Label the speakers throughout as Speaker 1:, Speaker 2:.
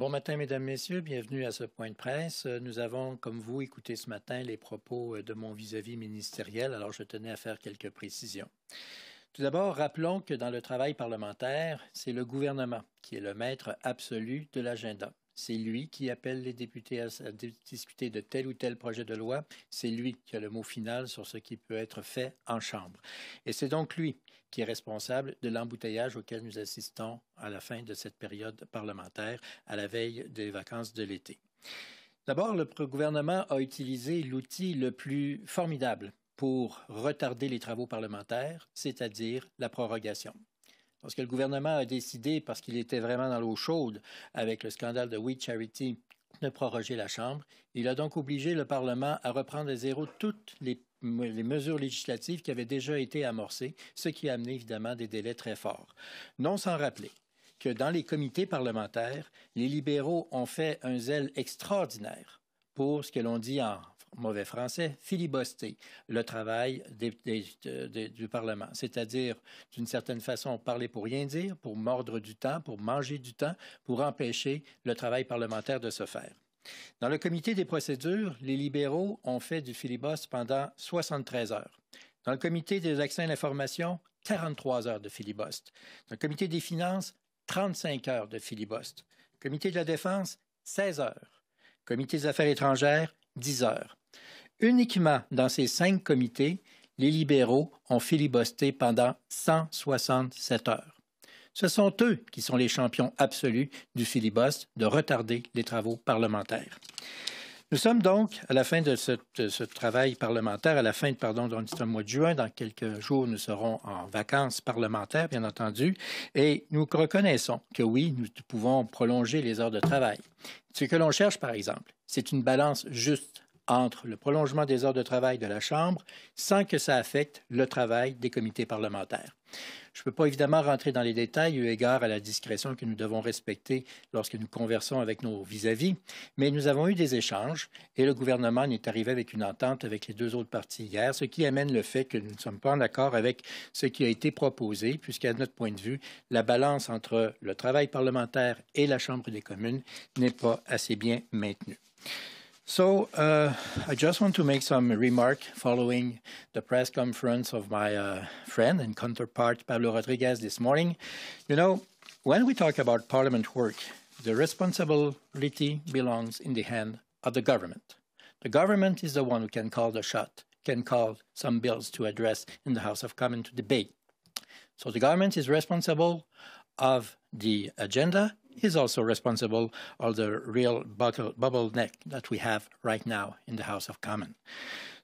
Speaker 1: Bon matin, mesdames, messieurs. Bienvenue à ce point de presse. Euh, nous avons, comme vous, écouté ce matin les propos euh, de mon vis-à-vis -vis ministériel, alors je tenais à faire quelques précisions. Tout d'abord, rappelons que dans le travail parlementaire, c'est le gouvernement qui est le maître absolu de l'agenda c'est lui qui appelle les députés à, discuter de tel ou tel projet de loi, c'est lui qui a le mot final sur ce qui peut être fait en Chambre. Et c'est donc lui qui est responsable de l'embouteillage auquel nous assistons à la fin de cette période parlementaire, à la veille des vacances de l'été. D'abord, le gouvernement a utilisé l'outil le plus formidable pour retarder les travaux parlementaires, c'est-à-dire la prorogation. Lorsque le gouvernement a décidé, parce qu'il était vraiment dans l'eau chaude avec le scandale de We Charity, de proroger la Chambre. Il a donc obligé le Parlement à reprendre à zéro toutes les, les, mesures législatives qui avaient déjà été amorcées, ce qui a amené évidemment des délais très forts. Non sans rappeler que dans les comités parlementaires, les libéraux ont fait un zèle extraordinaire pour ce que l'on dit en mauvais français, filibuster le travail du Parlement, c'est-à-dire, d'une certaine façon, parler pour rien dire, pour mordre du temps, pour manger du temps, pour empêcher le travail parlementaire de se faire. Dans le comité des procédures, les libéraux ont fait du filibuste pendant 73 heures. Dans le comité des accès à l'information, 43 heures de filibuste. Dans le comité des finances, 35 heures de filibuste. Comité de la défense, 16 heures. Comité des affaires étrangères, 10 heures. Uniquement dans ces cinq comités, les libéraux ont filibosté pendant 167 heures. Ce sont eux qui sont les champions absolus du filibuste de retarder les travaux parlementaires. Nous sommes donc à la fin de, ce travail parlementaire, à la fin, pardon, du mois de juin. Dans quelques jours, nous serons en vacances parlementaires, bien entendu, et nous reconnaissons que oui, nous pouvons prolonger les heures de travail. Ce que l'on cherche, par exemple, c'est une balance juste entre le prolongement des heures de travail de la Chambre sans que ça affecte le travail des comités parlementaires. Je ne peux pas évidemment rentrer dans les détails eu égard à la discrétion que nous devons respecter lorsque nous conversons avec nos vis-à-vis, mais nous avons eu des échanges et le gouvernement en est arrivé avec une entente avec les deux autres parties hier, ce qui amène le fait que nous ne sommes pas en accord avec ce qui a été proposé, puisqu'à notre point de vue, la balance entre le travail parlementaire et la Chambre des communes n'est pas assez bien maintenue. So uh, I just want to make some remark following the press conference of my uh, friend and counterpart Pablo Rodriguez this morning. You know, when we talk about parliament work, the responsibility belongs in the hand of the government. The government is the one who can call the shot, can call some bills to address in the House of Commons to debate. So the government is responsible of the agenda is also responsible for the real bottleneck that we have right now in the House of Commons.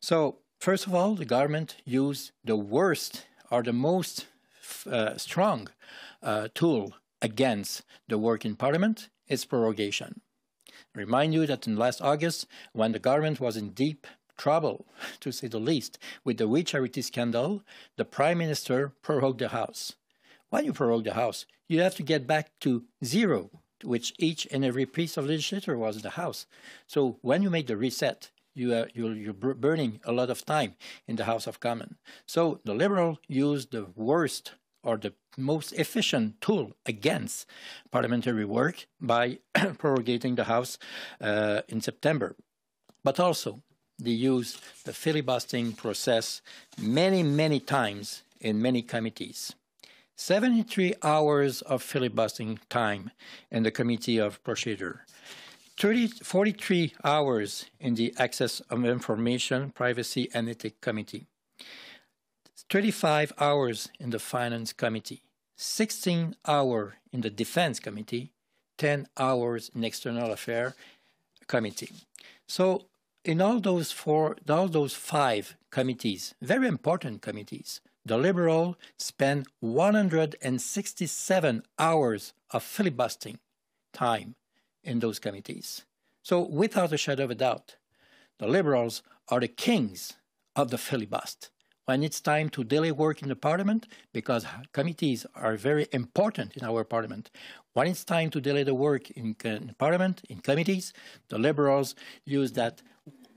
Speaker 1: So, first of all, the government used the worst or the most uh, strong uh, tool against the work in Parliament its prorogation. I remind you that in last August, when the government was in deep trouble, to say the least, with the We charity scandal, the Prime Minister prorogued the House. When you parole the House, you have to get back to zero, which each and every piece of legislature was the House. So when you make the reset, you are, you're, burning a lot of time in the House of Commons. So the Liberal used the worst or the most efficient tool against parliamentary work by prorogating the House uh, in September. But also, they used the filibustering process many, many times in many committees. 73 hours of filibustering time in the Committee of Procedure, 30, 43 hours in the Access of Information, Privacy and Ethics Committee, 35 hours in the Finance Committee, 16 hours in the Defense Committee, 10 hours in External Affairs Committee. So in all those four, all those five committees, very important committees, the Liberal spent 167 hours of filibustering time in those committees. So, without a shadow of a doubt, the Liberals are the kings of the filibust. When it's time to delay work in the parliament, because committees are very important in our parliament, when it's time to delay the work in, in parliament, in committees, the Liberals use that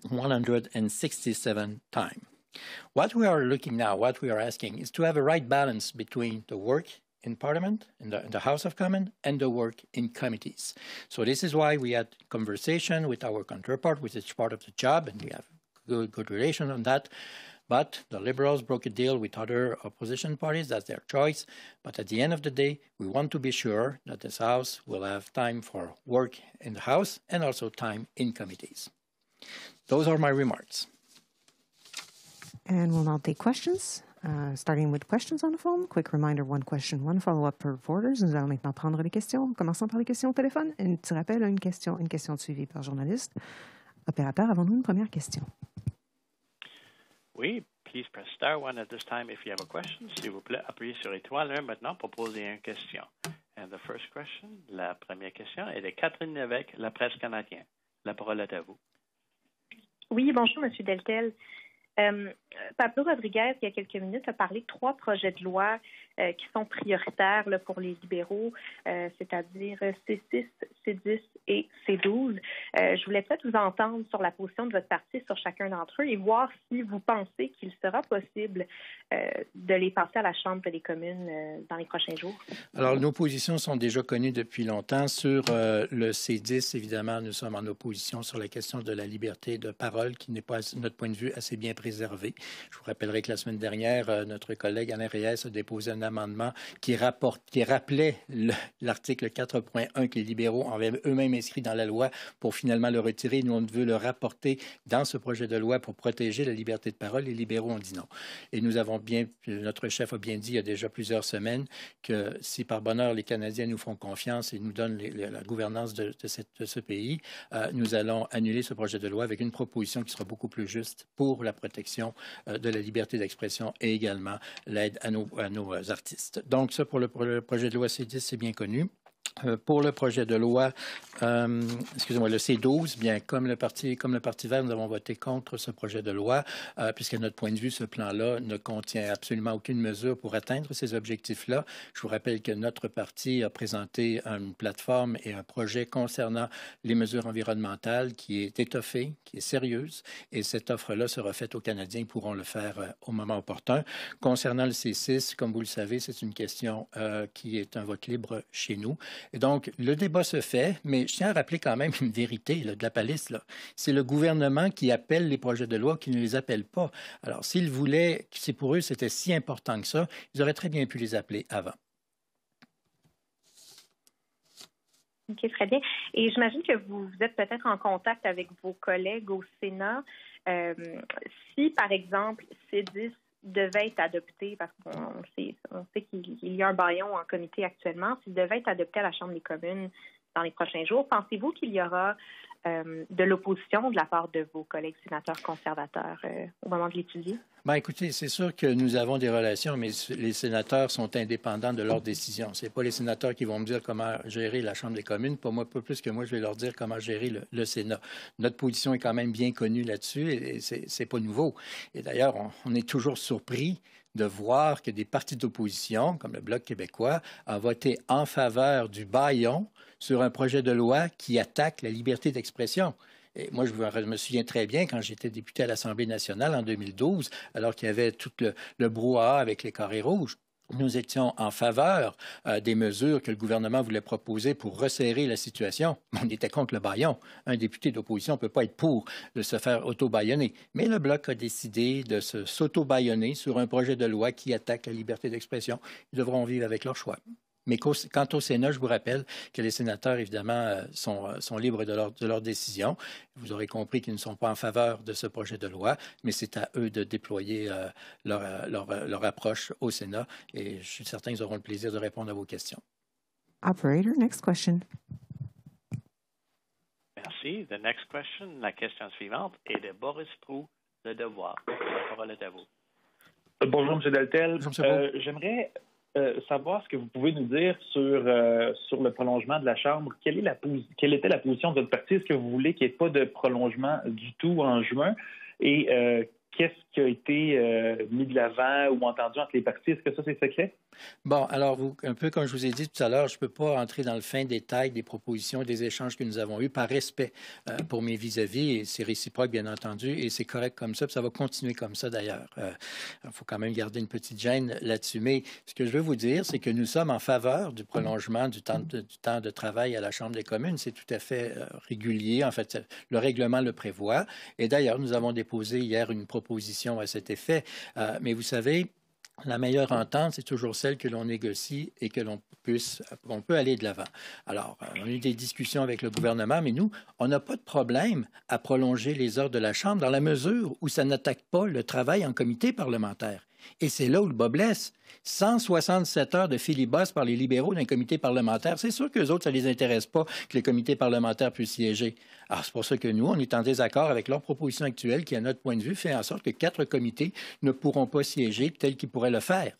Speaker 1: 167 time. What we are looking now, what we are asking, is to have a right balance between the work in Parliament, in the, in the House of Commons, and the work in committees. So this is why we had conversation with our counterpart, which is part of the job, and we have good, good relation on that. But the Liberals broke a deal with other opposition parties, that's their choice. But at the end of the day, we want to be sure that this House will have time for work in the House and also time in committees. Those are my remarks. And we'll now take questions. Uh, starting with questions on the phone. Quick reminder, one question, one follow-up per reporters. Nous allons maintenant prendre les questions, commençons par les questions au téléphone. Un petit rappel, une question, une question de suivi par journaliste. Opérateur, avons-nous une première question? Oui, please press star one at this time if you have a question. S'il vous plaît, appuyez sur étoile 1 maintenant pour poser une question. And the first question, la première question, est de Catherine Lévesque, La Presse canadienne. La parole est à vous. Oui, bonjour, M. Deltel. Euh, Pablo Rodriguez, il y a quelques minutes, a parlé de trois projets de loi euh, qui sont prioritaires pour les libéraux, euh, c'est-à-dire C6, C10 et C12. je voulais peut-être vous entendre sur la position de votre parti sur chacun d'entre eux et voir si vous pensez qu'il sera possible de les passer à la Chambre des communes dans les prochains jours. Alors, nos positions sont déjà connues depuis longtemps. Sur le C10, évidemment, nous sommes en opposition sur la question de la liberté de parole, qui n'est pas, notre point de vue, assez bien présentée. Je vous rappellerai que la semaine dernière, euh, notre collègue Alain Reyes a déposé un amendement qui, qui rappelait l'article 4.1 que les libéraux avaient eux-mêmes inscrit dans la loi pour finalement le retirer. Nous, on veut le rapporter dans ce projet de loi pour protéger la liberté de parole. Les libéraux ont dit non. Et nous avons bien, notre chef a bien dit il y a déjà plusieurs semaines que si par bonheur les Canadiens nous font confiance et nous donnent la gouvernance de, ce pays, euh, nous allons annuler ce projet de loi avec une proposition qui sera beaucoup plus juste pour la protection protection euh, de la liberté d'expression et également l'aide à nos, euh, artistes. Donc ça, pour le, projet de loi C10, c'est bien connu. Euh, pour le projet de loi, euh, excusez-moi, le C12, bien comme le parti, comme le parti vert, nous avons voté contre ce projet de loi, euh, puisqu'à notre point de vue, ce plan-là ne contient absolument aucune mesure pour atteindre ces objectifs-là. Je vous rappelle que notre parti a présenté une plateforme et un projet concernant les mesures environnementales qui est étoffée, qui est sérieuse, et cette offre-là sera faite aux Canadiens, ils pourront le faire euh, au moment opportun. Concernant le C6, comme vous le savez, c'est une question qui est un vote libre chez nous donc, le débat se fait, mais je tiens à rappeler quand même une vérité de la palisse. C'est le gouvernement qui appelle les projets de loi, qui ne les appelle pas. Alors, s'ils voulaient, c'est pour eux c'était si important que ça, ils auraient très bien pu les appeler avant. OK, très bien. Et j'imagine que vous êtes peut-être en contact avec vos collègues au Sénat. Euh, si, par exemple, C10 devait être adopté, parce qu'on ah sait, on sait qu'il y a un baillon en comité actuellement, s'il devait être adopté à la Chambre des communes, dans les prochains jours. Pensez-vous qu'il y aura euh, de l'opposition de la part de vos collègues sénateurs conservateurs euh, au moment de l'étudier? Ben, écoutez, c'est sûr que nous avons des relations, mais les sénateurs sont indépendants de leurs décisions. Ce pas les sénateurs qui vont me dire comment gérer la Chambre des communes. Pour moi, peu plus que moi, je vais leur dire comment gérer le, Sénat. Notre position est quand même bien connue là-dessus et, ce n'est pas nouveau. Et d'ailleurs, on, est toujours surpris de voir que des partis d'opposition, comme le Bloc québécois, a voté en faveur du bâillon sur un projet de loi qui attaque la liberté d'expression. Et moi, je me souviens très bien quand j'étais député à l'Assemblée nationale en 2012, alors qu'il y avait tout le, le, brouhaha avec les carrés rouges nous étions en faveur euh, des mesures que le gouvernement voulait proposer pour resserrer la situation. On était contre le baillon. Un député d'opposition ne peut pas être pour de se faire auto-baillonner. Mais le Bloc a décidé de s'auto-baillonner sur un projet de loi qui attaque la liberté d'expression. Ils devront vivre avec leur choix. Mais quant au Sénat, je vous rappelle que les sénateurs, évidemment, euh, euh, sont, libres de leur, décisions. Vous aurez compris qu'ils ne sont pas en faveur de ce projet de loi, mais c'est à eux de déployer euh, leur, approche au Sénat. Et je suis certain qu'ils auront le plaisir de répondre à vos questions. Operator, next question. Merci. The next question, la question suivante est de Boris Prou, Le Devoir. La parole est à vous. Bonjour, M. Deltel. J'aimerais euh, savoir ce que vous pouvez nous dire sur, euh, sur le prolongement de la Chambre. Quelle, est quelle était la position de votre parti? Est-ce que vous voulez qu'il n'y ait pas de prolongement du tout en juin? Et euh, qu'est-ce qui a été mis de l'avant ou entendu entre les partis? Est-ce que ça, c'est secret? Bon, alors, un peu comme je vous ai dit tout à l'heure, je ne peux pas entrer dans le fin détail des propositions et des échanges que nous avons eus par respect euh, pour mes vis-à-vis. C'est réciproque, bien entendu, et c'est correct comme ça, puis ça va continuer comme ça d'ailleurs. Euh, il faut quand même garder une petite gêne là-dessus. Mais ce que je veux vous dire, c'est que nous sommes en faveur du prolongement du temps de, travail à la Chambre des communes. C'est tout à fait euh, régulier. En fait, le règlement le prévoit. Et d'ailleurs, nous avons déposé hier une proposition à cet effet. mais vous savez, la meilleure entente, c'est toujours celle que l'on négocie et que l'on puisse, peut aller de l'avant. Alors, euh, on a eu des discussions avec le gouvernement, mais nous, on n'a pas de problème à prolonger les heures de la Chambre dans la mesure où ça n'attaque pas le travail en comité parlementaire. Et c'est là où le bas blesse. 167 heures de filibus par les libéraux d'un comité parlementaire. C'est sûr que les autres, ça ne les intéresse pas que les comités parlementaires puissent siéger. Alors, c'est pour ça que nous, on est en désaccord avec leur proposition actuelle qui, à notre point de vue, fait en sorte que quatre comités ne pourront pas siéger tels qu'ils pourraient le faire.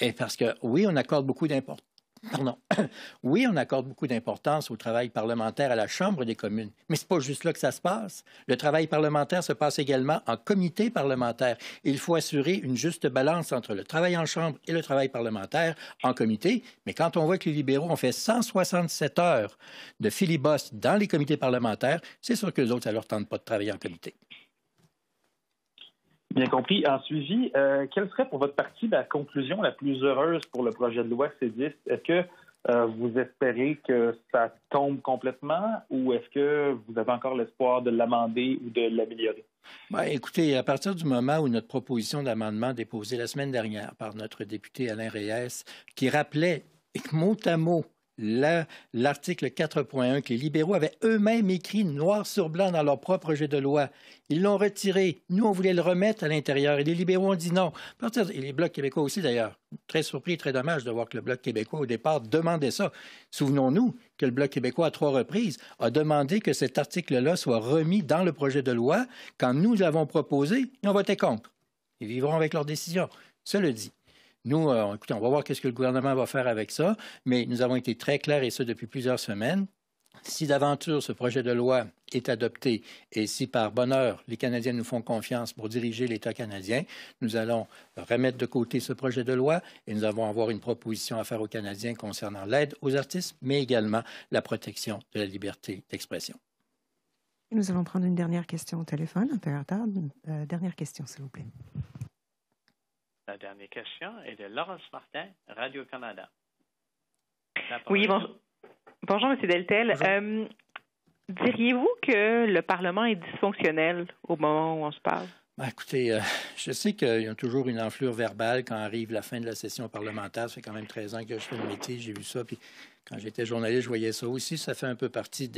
Speaker 1: Et parce que, oui, on accorde beaucoup d'importance Oui, on accorde beaucoup d'importance au travail parlementaire à la Chambre des communes, mais c'est pas juste là que ça se passe. Le travail parlementaire se passe également en comité parlementaire. Il faut assurer une juste balance entre le travail en Chambre et le travail parlementaire en comité, mais quand on voit que les libéraux ont fait 167 heures de filibuste dans les comités parlementaires, c'est sûr que les autres, ça leur tente pas de travailler en comité. Bien compris. En suivi, euh, quelle serait pour votre parti la conclusion la plus heureuse pour le projet de loi C10? Est-ce que euh, vous espérez que ça tombe complètement ou est-ce que vous avez encore l'espoir de l'amender ou de l'améliorer? Ben, écoutez, à partir du moment où notre proposition d'amendement déposée la semaine dernière par notre député Alain Reyes, qui rappelait mot à mot l'article 4.1 que les libéraux avaient eux-mêmes écrit noir sur blanc dans leur propre projet de loi. Ils l'ont retiré. Nous, on voulait le remettre à l'intérieur. Et les libéraux ont dit non. Et les blocs québécois aussi, d'ailleurs. Très surpris, très dommage de voir que le bloc québécois, au départ, demandait ça. Souvenons-nous que le bloc québécois, à trois reprises, a demandé que cet article-là soit remis dans le projet de loi. Quand nous l'avons proposé, ils ont voté contre. Ils vivront avec leur décision. Cela dit, nous, euh, écoutez, on va voir qu'est-ce que le gouvernement va faire avec ça, mais nous avons été très clairs, et ce depuis plusieurs semaines, si d'aventure ce projet de loi est adopté et si par bonheur les Canadiens nous font confiance pour diriger l'État canadien, nous allons remettre de côté ce projet de loi et nous allons avoir une proposition à faire aux Canadiens concernant l'aide aux artistes, mais également la protection de la liberté d'expression. Nous allons prendre une dernière question au téléphone, un peu en euh, dernière question, s'il vous plaît. La dernière question est de Laurence Martin, Radio-Canada. Oui, bonjour. Bonjour, M. Deltel. Euh, diriez-vous que le Parlement est dysfonctionnel au moment où on se parle? Ben, écoutez, euh, je sais qu'il y a toujours une enflure verbale quand arrive la fin de la session parlementaire. Ça fait quand même 13 ans que je fais le métier, j'ai vu ça. Puis quand j'étais journaliste, je voyais ça aussi. Ça fait un peu partie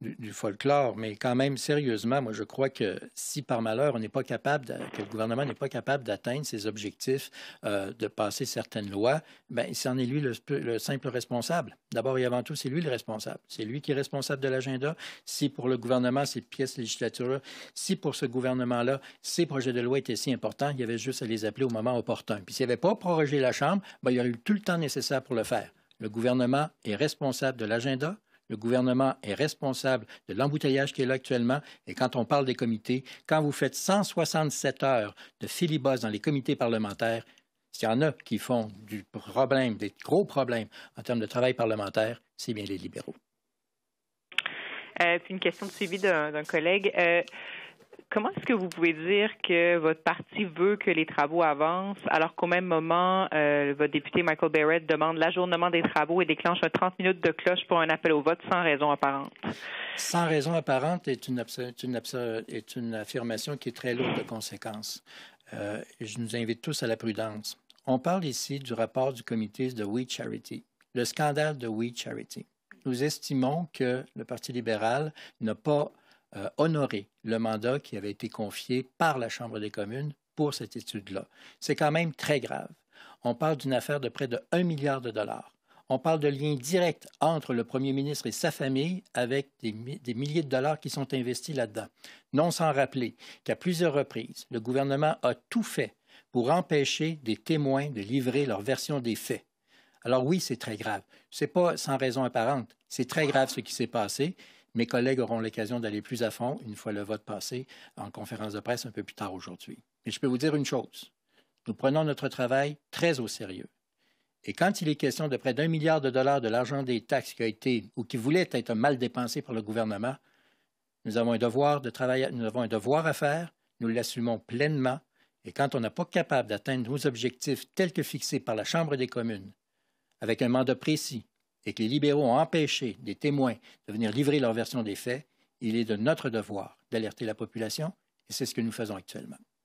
Speaker 1: du, folklore. Mais quand même, sérieusement, moi, je crois que si par malheur, on n'est pas capable, que le gouvernement n'est pas capable d'atteindre ses objectifs, euh, de passer certaines lois, ben, c'en est lui le, simple responsable. D'abord et avant tout, c'est lui le responsable. C'est lui qui est responsable de l'agenda. Si pour le gouvernement, ces pièces législatives, si pour ce gouvernement-là, ces projets de loi étaient si importants, il y avait juste à les appeler au moment opportun. Puis s'il n'y avait pas prorogé la Chambre, ben, il y aurait eu tout le temps nécessaire pour le faire. Le gouvernement est responsable de l'agenda. Le gouvernement est responsable de l'embouteillage qui est là actuellement. Et quand on parle des comités, quand vous faites 167 heures de filibus dans les comités parlementaires, s'il y en a qui font du problème, des gros problèmes en termes de travail parlementaire, c'est bien les libéraux. Euh, une question de suivi d'un collègue. Euh, comment est-ce que vous pouvez dire que votre parti veut que les travaux avancent alors qu'au même moment, euh, votre député Michael Barrett demande l'ajournement des travaux et déclenche 30 minutes de cloche pour un appel au vote sans raison apparente? Sans raison apparente est une, affirmation qui est très lourde de conséquences. Euh, je nous invite tous à la prudence. On parle ici du rapport du comité de We Charity, le scandale de We Charity. Nous estimons que le Parti libéral n'a pas euh, honorer le mandat qui avait été confié par la Chambre des communes pour cette étude-là. C'est quand même très grave. On parle d'une affaire de près de 1 milliard de dollars. On parle de liens directs entre le premier ministre et sa famille avec des, des milliers de dollars qui sont investis là-dedans. Non sans rappeler qu'à plusieurs reprises, le gouvernement a tout fait pour empêcher des témoins de livrer leur version des faits. Alors oui, c'est très grave. Ce n'est pas sans raison apparente. C'est très grave ce qui s'est passé. Mes collègues auront l'occasion d'aller plus à fond une fois le vote passé en conférence de presse un peu plus tard aujourd'hui. Mais je peux vous dire une chose. Nous prenons notre travail très au sérieux. Et quand il est question de près d'un milliard de dollars de l'argent des taxes qui a été ou qui voulait être mal dépensé par le gouvernement, nous avons un devoir de travailler, nous avons un devoir à faire, nous l'assumons pleinement, et quand on n'est pas capable d'atteindre nos objectifs tels que fixés par la Chambre des communes, avec un mandat précis, et que les libéraux ont empêché des témoins de venir livrer leur version des faits, il est de notre devoir d'alerter la population, et c'est ce que nous faisons actuellement.